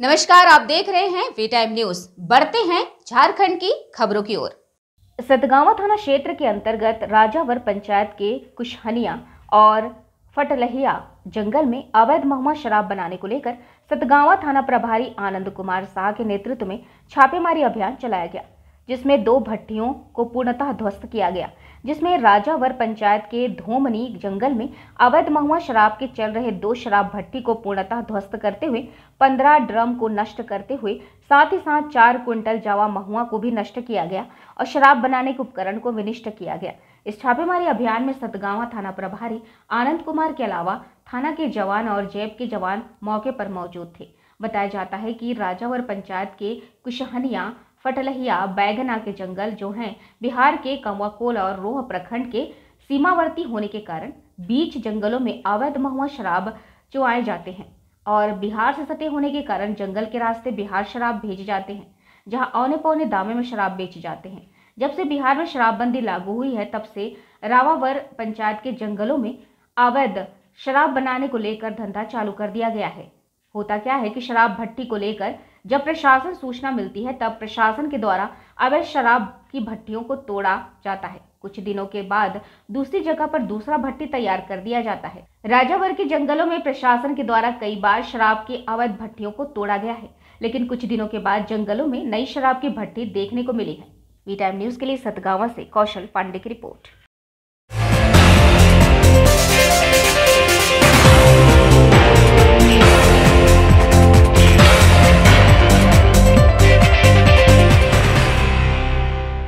नमस्कार आप देख रहे हैं वी टाइम न्यूज बढ़ते हैं झारखंड की खबरों की ओर सतगावा थाना क्षेत्र के अंतर्गत राजावर पंचायत के कुशहनिया और फटलहिया जंगल में अवैध महुआ शराब बनाने को लेकर सतगावा थाना प्रभारी आनंद कुमार शाह के नेतृत्व में छापेमारी अभियान चलाया गया जिसमें दो भट्टियों को पूर्णतः ध्वस्त किया गया जिसमें राजावर पंचायत के धोमनी जंगल में अवैध महुआ शराब के चल रहे दो शराब भट्टी को पूर्णतः ध्वस्त करते हुए पंद्रह ड्रम को नष्ट करते हुए साथ ही साथ चार क्विंटल जावा महुआ को भी नष्ट किया गया और शराब बनाने के उपकरण को विनिष्ट किया गया इस छापेमारी अभियान में सतगावा थाना प्रभारी आनंद कुमार के अलावा थाना के जवान और जैब के जवान मौके पर मौजूद थे बताया जाता है कि राजावर पंचायत के कुशहनिया फटलहिया बैगना के जंगल जो हैं बिहार के कमवाकोल और रोह प्रखंड के सीमावर्ती होने के कारण बीच जंगलों में अवैध महुआ शराब चुआए जाते हैं और बिहार से सटे होने के कारण जंगल के रास्ते बिहार शराब भेजे जाते हैं जहां औने पौने दामे में शराब बेचे जाते हैं जब से बिहार में शराबबंदी लागू हुई है तब से रावावर पंचायत के जंगलों में अवैध शराब बनाने को लेकर धंधा चालू कर दिया गया है होता क्या है कि शराब भट्टी को लेकर जब प्रशासन सूचना मिलती है तब प्रशासन के द्वारा अवैध शराब की भट्टियों को तोड़ा जाता है कुछ दिनों के बाद दूसरी जगह पर दूसरा भट्टी तैयार कर दिया जाता है राजावर के जंगलों में प्रशासन के द्वारा कई बार शराब की अवैध भट्टियों को तोड़ा गया है लेकिन कुछ दिनों के बाद जंगलों में नई शराब की भट्टी देखने को मिली है वी टाइम न्यूज के लिए सतगावा से कौशल पांडे की रिपोर्ट